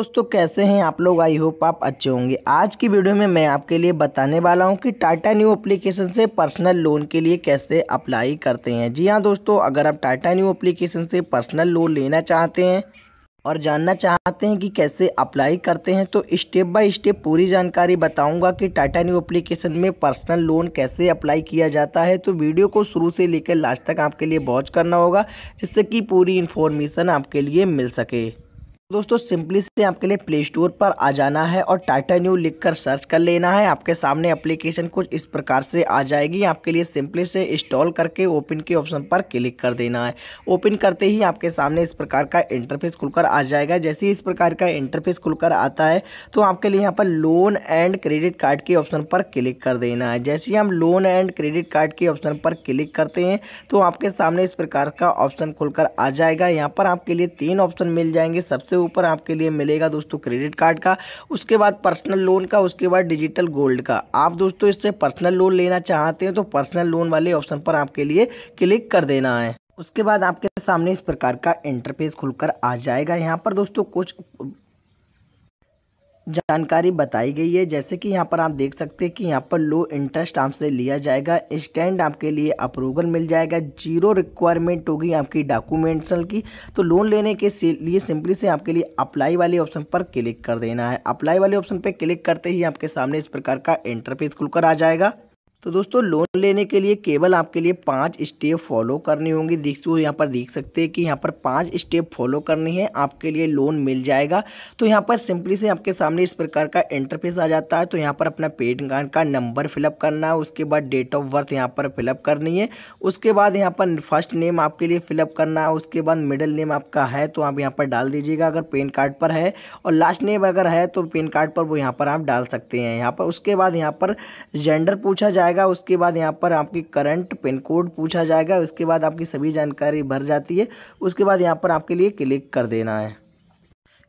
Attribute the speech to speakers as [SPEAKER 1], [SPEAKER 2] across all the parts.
[SPEAKER 1] दोस्तों कैसे हैं आप लोग आई होप आप अच्छे होंगे आज की वीडियो में मैं आपके लिए बताने वाला हूं कि टाटा न्यू एप्लीकेशन से पर्सनल लोन के लिए कैसे अप्लाई करते हैं जी हां दोस्तों अगर आप टाटा न्यू एप्लीकेशन से पर्सनल लोन लेना चाहते हैं और जानना चाहते हैं कि कैसे अप्लाई करते हैं तो स्टेप बाय स्टेप पूरी जानकारी बताऊंगा कि टाटा न्यू एप्लीकेशन में पर्सनल लोन कैसे अप्लाई किया जाता है तो वीडियो को शुरू से लेकर लास्ट तक आपके लिए वॉच करना होगा जिससे कि पूरी इन्फॉर्मेशन आपके लिए मिल सके दोस्तों सिंपली से आपके लिए प्ले स्टोर पर आ जाना है और टाटा न्यू लिख कर सर्च कर लेना है आपके सामने एप्लीकेशन कुछ इस प्रकार से आ जाएगी आपके लिए सिंपली से इंस्टॉल करके ओपन के ऑप्शन पर क्लिक कर देना है ओपन करते ही आपके सामने इस प्रकार का इंटरफेस खुलकर आ जाएगा जैसे ही इस प्रकार का इंटरफेस खुलकर आता है तो आपके लिए यहाँ पर लोन एंड क्रेडिट कार्ड के ऑप्शन पर क्लिक कर देना है जैसे ही हम लोन एंड क्रेडिट कार्ड के ऑप्शन पर क्लिक करते हैं तो आपके सामने इस प्रकार का ऑप्शन खुलकर आ जाएगा यहाँ पर आपके लिए तीन ऑप्शन मिल जाएंगे सबसे उसके ऊपर आपके लिए मिलेगा दोस्तों क्रेडिट कार्ड का उसके बाद पर्सनल लोन का उसके बाद डिजिटल गोल्ड का आप दोस्तों इससे पर्सनल लोन लेना चाहते हैं तो पर्सनल लोन वाले ऑप्शन पर आपके लिए क्लिक कर देना है उसके बाद आपके सामने इस प्रकार का इंटरफेस खुलकर आ जाएगा यहाँ पर दोस्तों कुछ जानकारी बताई गई है जैसे कि यहाँ पर आप देख सकते हैं कि यहाँ पर लो इंटरेस्ट आपसे लिया जाएगा स्टैंड आपके लिए अप्रूवल मिल जाएगा जीरो रिक्वायरमेंट होगी आपकी डॉक्यूमेंटल की तो लोन लेने के लिए सिंपली से आपके लिए अप्लाई वाले ऑप्शन पर क्लिक कर देना है अप्लाई वाले ऑप्शन पर क्लिक करते ही आपके सामने इस प्रकार का इंटरफेस खुलकर आ जाएगा तो दोस्तों लोन लेने के लिए केवल आपके लिए पांच स्टेप फॉलो होंगी होंगे दोस्तों यहाँ पर देख सकते हैं कि यहाँ पर पांच स्टेप फॉलो करनी है आपके लिए लोन मिल जाएगा तो यहाँ पर सिंपली से आपके सामने इस प्रकार का इंटरफेस आ जाता है तो यहाँ पर अपना पेड कार्ड का नंबर फिलअप करना है उसके बाद डेट ऑफ बर्थ यहाँ पर फिलअप करनी है उसके बाद यहाँ पर फर्स्ट नेम आपके लिए फिलअप करना है उसके बाद मिडल नेम आपका है तो आप यहाँ पर डाल दीजिएगा अगर पेन कार्ड पर है और लास्ट नेम अगर है तो पेन कार्ड पर वो यहाँ पर आप डाल सकते हैं यहाँ पर उसके बाद यहाँ पर जेंडर पूछा जाए जाएगा उसके बाद यहाँ पर आपकी करंट पिन कोड पूछा जाएगा उसके बाद आपकी सभी जानकारी भर जाती है उसके बाद यहाँ पर आपके लिए क्लिक कर देना है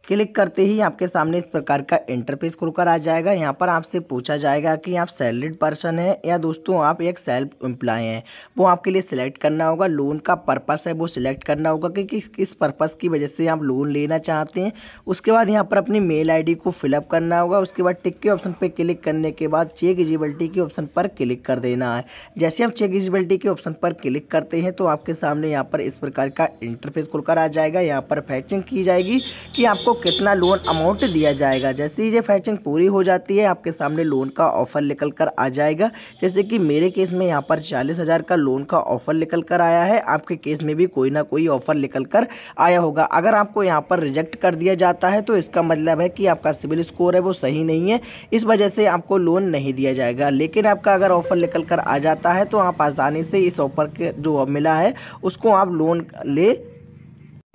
[SPEAKER 1] क्लिक करते ही आपके सामने इस प्रकार का इंटरफेस खुलकर आ जाएगा यहाँ पर आपसे पूछा जाएगा कि आप सैलरीड पर्सन हैं या दोस्तों आप एक सेल्फ एम्प्लॉय हैं वो आपके लिए सिलेक्ट करना होगा लोन का पर्पस है वो सिलेक्ट करना होगा कि किस किस पर्पस की वजह से आप लोन लेना चाहते हैं उसके बाद यहाँ पर अपनी मेल आई को फिलअप करना होगा उसके बाद टिक के ऑप्शन पर क्लिक करने के बाद चेक इजिबिलिटी के ऑप्शन पर क्लिक कर देना है जैसे आप चेक इजिबिलिटी के ऑप्शन पर क्लिक करते हैं तो आपके सामने यहाँ पर इस प्रकार का इंटरफेस खुलकर आ जाएगा यहाँ पर फैचिंग की जाएगी कि आपको कितना लोन अमाउंट दिया जाएगा जैसे ही ये फैचिंग पूरी हो जाती है आपके सामने लोन का ऑफर निकल कर आ जाएगा जैसे कि मेरे केस में यहाँ पर चालीस हज़ार का लोन का ऑफर निकल कर आया है आपके केस में भी कोई ना कोई ऑफर निकल कर आया होगा अगर आपको यहाँ पर रिजेक्ट कर दिया जाता है तो इसका मतलब है कि आपका सिविल स्कोर है वो सही नहीं है इस वजह से आपको लोन नहीं दिया जाएगा लेकिन आपका अगर ऑफर निकल कर आ जाता है तो आप आसानी से इस ऑफर के जो मिला है उसको आप लोन ले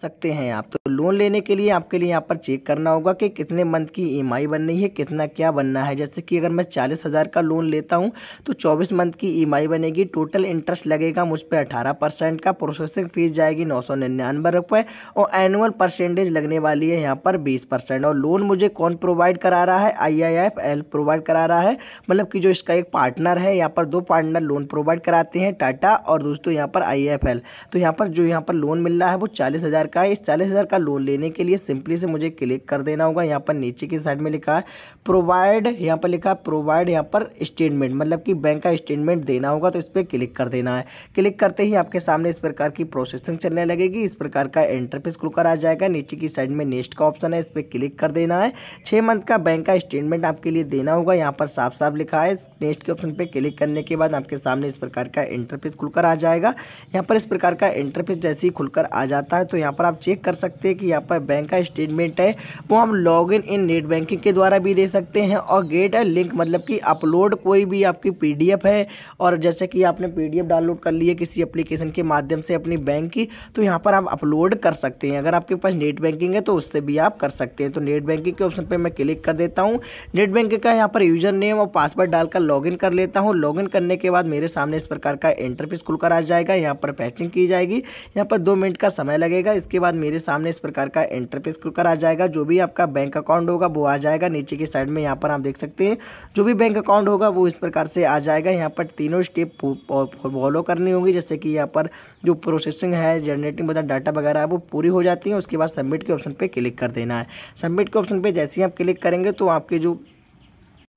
[SPEAKER 1] सकते हैं आप तो लोन लेने के लिए आपके लिए यहाँ पर चेक करना होगा कि कितने मंथ की ई e आई बननी है कितना क्या बनना है जैसे कि अगर मैं चालीस हज़ार का लोन लेता हूँ तो चौबीस मंथ की ई e बनेगी टोटल इंटरेस्ट लगेगा मुझ पर अठारह परसेंट का प्रोसेसिंग फीस जाएगी नौ सौ निन्यानवे रुपये और एनुअल परसेंटेज लगने वाली है यहाँ पर बीस परसेंट और लोन मुझे कौन प्रोवाइड करा रहा है I I F L provide करा रहा है मतलब कि जो इसका एक पार्टनर है यहाँ पर दो पार्टनर लोन प्रोवाइड कराते हैं टाटा और दोस्तों यहाँ पर आई एफ एल तो यहाँ पर जो यहाँ पर लोन मिल रहा है वो चालीस हज़ार का है इस चालीस हज़ार का लोन लेने के लिए सिंपली से मुझे क्लिक कर देना होगा यहाँ पर नीचे की साइड में लिखा है प्रोवाइड यहाँ पर लिखा है प्रोवाइड यहाँ पर स्टेटमेंट मतलब कि बैंक का स्टेटमेंट देना होगा तो इस पर क्लिक कर देना है क्लिक करते ही आपके सामने इस प्रकार की प्रोसेसिंग चलने लगेगी इस प्रकार का इंटरफेस खुलकर आ जाएगा नीचे की साइड में नेक्स्ट का ऑप्शन है इस पर क्लिक कर देना है छः मंथ का बैंक का स्टेटमेंट आपके लिए देना होगा यहाँ पर साफ साफ लिखा है नेक्स्ट के ऑप्शन पर क्लिक करने के बाद आपके सामने इस प्रकार का इंटरफेस खुलकर आ जाएगा यहाँ पर इस प्रकार का इंटरफेस जैसे ही खुलकर आ जाता है तो यहाँ पर पर आप चेक कर सकते हैं कि यहाँ पर बैंक का स्टेटमेंट है वो हम log in in net banking के द्वारा भी दे सकते हैं और गेट अ लिंक मतलब कि अपलोड कोई भी आपकी पी है और जैसे कि आपने पी डाउनलोड कर लिया किसी अप्लीकेशन के माध्यम से अपनी बैंक की तो यहाँ पर आप अपलोड कर सकते हैं अगर आपके पास नेट बैंकिंग है तो उससे भी आप कर सकते हैं तो नेट बैंकिंग के ऑप्शन पर मैं क्लिक कर देता हूँ नेट बैंकिंग का यहाँ पर यूजर नेम और पासवर्ड डालकर लॉगिन कर लेता हूँ लॉगिन करने के बाद मेरे सामने इस प्रकार का इंटरफेस खुलकर आ जाएगा यहाँ पर पैचिंग की जाएगी यहाँ पर दो मिनट का समय लगेगा इसके इसके बाद मेरे सामने इस प्रकार का इंटरफेस खुलकर आ जाएगा जो भी आपका बैंक अकाउंट होगा वो आ जाएगा नीचे के साइड में यहाँ पर आप देख सकते हैं जो भी बैंक अकाउंट होगा वो इस प्रकार से आ जाएगा यहाँ पर तीनों स्टेप फॉलो करनी होगी जैसे कि यहाँ पर जो प्रोसेसिंग है जनरेटिंग मतलब डाटा वगैरह है वो पूरी हो जाती है उसके बाद सबमिट के ऑप्शन पर क्लिक कर देना है सबमिट के ऑप्शन पर जैसे ही आप क्लिक करेंगे तो आपके जो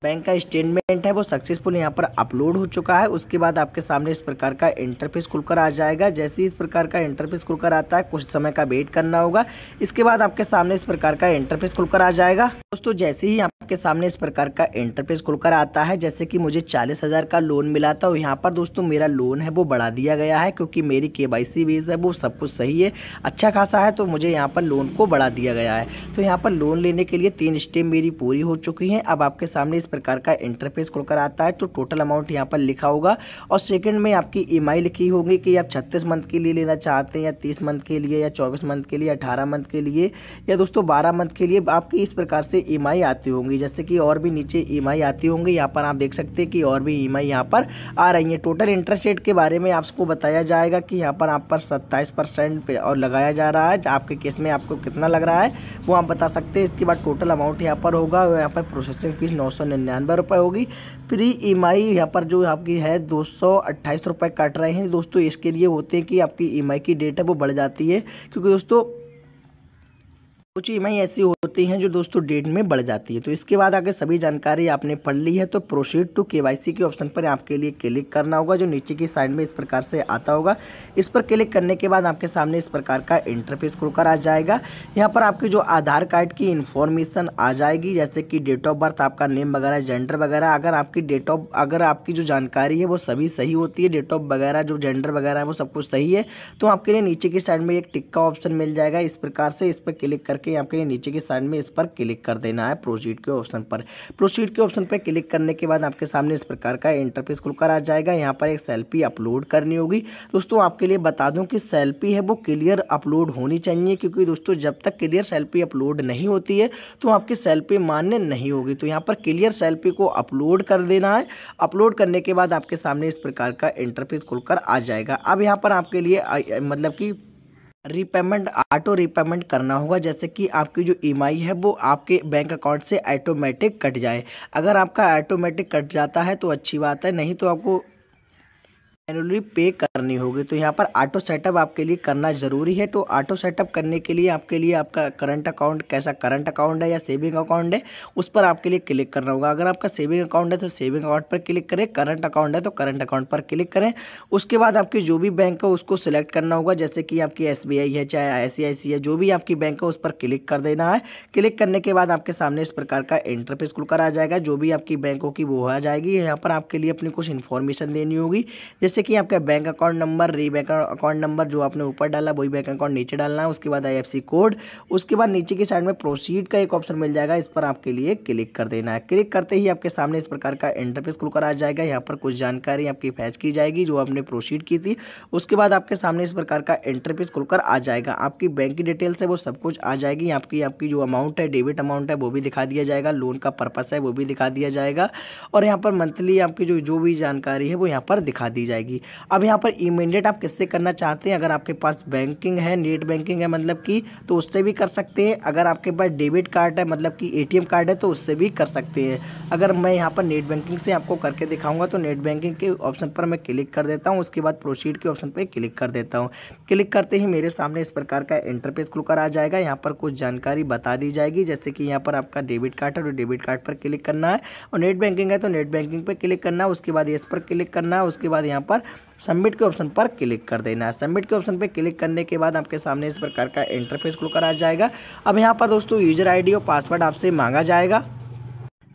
[SPEAKER 1] बैंक का स्टेटमेंट है वो सक्सेसफुल यहाँ पर अपलोड हो चुका है उसके बाद आपके सामने इस प्रकार का इंटरफेस खुलकर आ जाएगा जैसे ही इस प्रकार का इंटरफेस खुलकर आता है कुछ समय का वेट करना होगा इसके बाद आपके सामने इस प्रकार का इंटरफेस खुलकर आ जाएगा दोस्तों जैसे ही आपके सामने इस प्रकार का इंटरफेस खुलकर आता है जैसे कि मुझे चालीस हज़ार का लोन मिला था और यहाँ पर दोस्तों मेरा लोन है वो बढ़ा दिया गया है क्योंकि मेरी के वाई है वो सब कुछ सही है अच्छा खासा है तो मुझे यहाँ पर लोन को बढ़ा दिया गया है तो यहाँ पर लोन लेने के लिए तीन स्टेप मेरी पूरी हो चुकी है अब आपके सामने इस प्रकार का इंटरफेस खुलकर आता है तो टोटल अमाउंट यहाँ पर लिखा होगा और सेकेंड में आपकी ई e लिखी होगी कि आप छत्तीस मंथ के लिए लेना चाहते हैं या तीस मंथ के लिए या चौबीस मंथ के लिए अठारह मंथ के लिए या दोस्तों बारह मंथ के लिए आपकी इस प्रकार से ई e आती होंगी जैसे कि और भी नीचे ई e आती होंगी यहाँ पर आप देख सकते हैं कि और भी ई यहाँ पर आ रही है टोटल इंटरेस्ट रेट के बारे में आपको बताया जाएगा कि यहाँ पर आप पर सत्ताईस परसेंट और लगाया जा रहा है आपके केस में आपको कितना लग रहा है वो आप बता सकते हैं इसके बाद टोटल अमाउंट यहाँ पर होगा यहाँ पर प्रोसेसिंग फीस नौ सौ निन्यानवे रुपये होगी प्री ई e एम यहाँ पर जो आपकी है दो सौ अट्ठाईस रुपये कट रहे हैं दोस्तों इसके लिए होते हैं कि आपकी ई e की डेट है वो बढ़ जाती है क्योंकि दोस्तों कुछ ई ऐसी होती हैं जो दोस्तों डेट में बढ़ जाती है तो इसके बाद आगे सभी जानकारी आपने पढ़ ली है तो प्रोसीड टू केवाईसी के ऑप्शन पर आपके लिए क्लिक करना होगा जो नीचे की साइड में इस प्रकार से आता होगा इस पर क्लिक करने के बाद आपके सामने इस प्रकार का इंटरफेस खुलकर आ जाएगा यहाँ पर आपके जो आधार कार्ड की इन्फॉर्मेशन आ जाएगी जैसे कि डेट ऑफ बर्थ आपका नेम वगैरह जेंडर वगैरह अगर आपकी डेट ऑफ अगर आपकी जो जानकारी है वो सभी सही होती है डेट ऑफ वगैरह जो जेंडर वगैरह है वो सब कुछ सही है तो आपके लिए नीचे की साइड में एक टिक्का ऑप्शन मिल जाएगा इस प्रकार से इस पर क्लिक करके करके आपके नीचे की साइड में इस पर क्लिक कर देना है प्रोसीड के ऑप्शन पर प्रोसीड के ऑप्शन पर क्लिक करने के बाद आपके सामने इस प्रकार का इंटरफेस खुलकर आ जाएगा यहाँ पर एक सेल्फी अपलोड करनी होगी दोस्तों आपके लिए बता दूँ कि सेल्फी है वो क्लियर अपलोड होनी चाहिए क्योंकि दोस्तों जब तक क्लियर सेल्फी अपलोड नहीं होती है तो आपकी सेल्फी मान्य नहीं होगी तो यहाँ पर क्लियर सेल्फी को अपलोड कर देना है अपलोड करने के बाद आपके सामने इस प्रकार का इंटरफेस खुलकर आ जाएगा अब यहाँ पर आपके लिए मतलब कि रीपेमेंट ऑटो रीपेमेंट करना होगा जैसे कि आपकी जो ई e है वो आपके बैंक अकाउंट से ऑटोमेटिक कट जाए अगर आपका ऑटोमेटिक कट जाता है तो अच्छी बात है नहीं तो आपको एनुअली पे करनी होगी तो यहाँ पर ऑटो सेटअप आपके लिए करना ज़रूरी है तो ऑटो सेटअप करने के लिए आपके लिए आपका करंट अकाउंट कैसा करंट अकाउंट है या सेविंग अकाउंट है उस पर आपके लिए क्लिक करना होगा अगर आपका सेविंग अकाउंट है तो सेविंग अकाउंट पर क्लिक करें करंट अकाउंट है तो करंट अकाउंट पर क्लिक करें उसके बाद आपकी जो भी बैंक है उसको सिलेक्ट करना होगा जैसे कि आपकी एस है चाहे आई है जो भी आपकी बैंक है उस पर क्लिक कर देना है क्लिक करने के बाद आपके सामने इस प्रकार का इंटरफेस खुलकर आ जाएगा जो भी आपकी बैंकों की वो आ जाएगी यहाँ पर आपके लिए अपनी कुछ इन्फॉर्मेशन देनी होगी जैसे जैसे कि आपका bank account number re bank account number जो आपने ऊपर डाला वही बैंक अकाउंट नीचे डालना है उसके बाद आई कोड उसके बाद नीचे की साइड में प्रोसीड का एक ऑप्शन मिल जाएगा इस पर आपके लिए क्लिक कर देना है क्लिक करते ही आपके सामने इस प्रकार का इंटरफेस खुलकर आ जाएगा यहाँ पर कुछ जानकारी आपकी फैच की जाएगी जो आपने प्रोसीड की थी उसके बाद आपके सामने इस प्रकार का इंटरफेस खुलकर आ जाएगा आपकी बैंक की डिटेल्स है वो सब कुछ आ जाएगी आपकी आपकी जो अमाउंट है डेबिट अमाउंट है वो भी दिखा दिया जाएगा लोन का पर्पस है वो भी दिखा दिया जाएगा और यहाँ पर मंथली आपकी जो जो भी जानकारी है वो यहाँ पर दिखा दी जाएगी जाएगी अब यहाँ पर इमीडिएट आप किससे करना चाहते हैं अगर आपके पास बैंकिंग है नेट बैंकिंग है मतलब कि तो उससे भी कर सकते हैं अगर आपके पास डेबिट कार्ड है मतलब कि ए कार्ड है तो उससे भी कर सकते हैं अगर मैं यहाँ पर नेट बैंकिंग से आपको करके दिखाऊँगा तो नेट बैंकिंग के ऑप्शन पर मैं क्लिक कर देता हूँ उसके बाद प्रोसीड के ऑप्शन पर क्लिक कर देता हूँ क्लिक करते ही मेरे सामने इस प्रकार का इंटरफेस खुलकर आ जाएगा यहाँ पर कुछ जानकारी बता दी जाएगी जैसे कि यहाँ पर आपका डेबिट कार्ड है तो डेबिट कार्ड पर क्लिक करना है और नेट बैंकिंग है तो नेट बैंकिंग पर क्लिक करना है उसके बाद इस पर क्लिक करना है उसके बाद यहाँ पर पर सबमिट के ऑप्शन पर क्लिक कर देना है सबमिट के ऑप्शन पर क्लिक करने के बाद आपके सामने इस प्रकार का इंटरफेस खुलकर आ जाएगा अब यहाँ पर दोस्तों यूजर आईडी और पासवर्ड आपसे मांगा जाएगा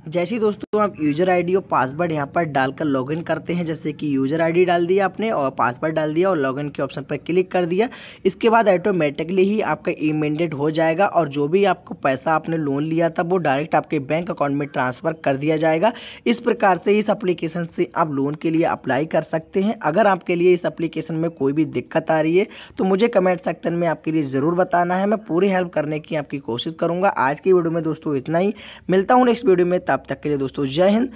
[SPEAKER 1] जैसे दोस्तों आप यूजर आईडी और पासवर्ड यहाँ पर डालकर लॉगिन करते हैं जैसे कि यूजर आईडी डाल दिया आपने और पासवर्ड डाल दिया और लॉगिन के ऑप्शन पर क्लिक कर दिया इसके बाद ऑटोमेटिकली ही आपका ई मैंडेट हो जाएगा और जो भी आपको पैसा आपने लोन लिया था वो डायरेक्ट आपके बैंक अकाउंट में ट्रांसफ़र कर दिया जाएगा इस प्रकार से इस अप्लीकेशन से आप लोन के लिए अप्लाई कर सकते हैं अगर आपके लिए इस अप्लीकेशन में कोई भी दिक्कत आ रही है तो मुझे कमेंट सेक्शन में आपके लिए ज़रूर बताना है मैं पूरी हेल्प करने की आपकी कोशिश करूँगा आज की वीडियो में दोस्तों इतना ही मिलता हूँ नेक्स्ट वीडियो में तब तक के लिए दोस्तों जय हिंद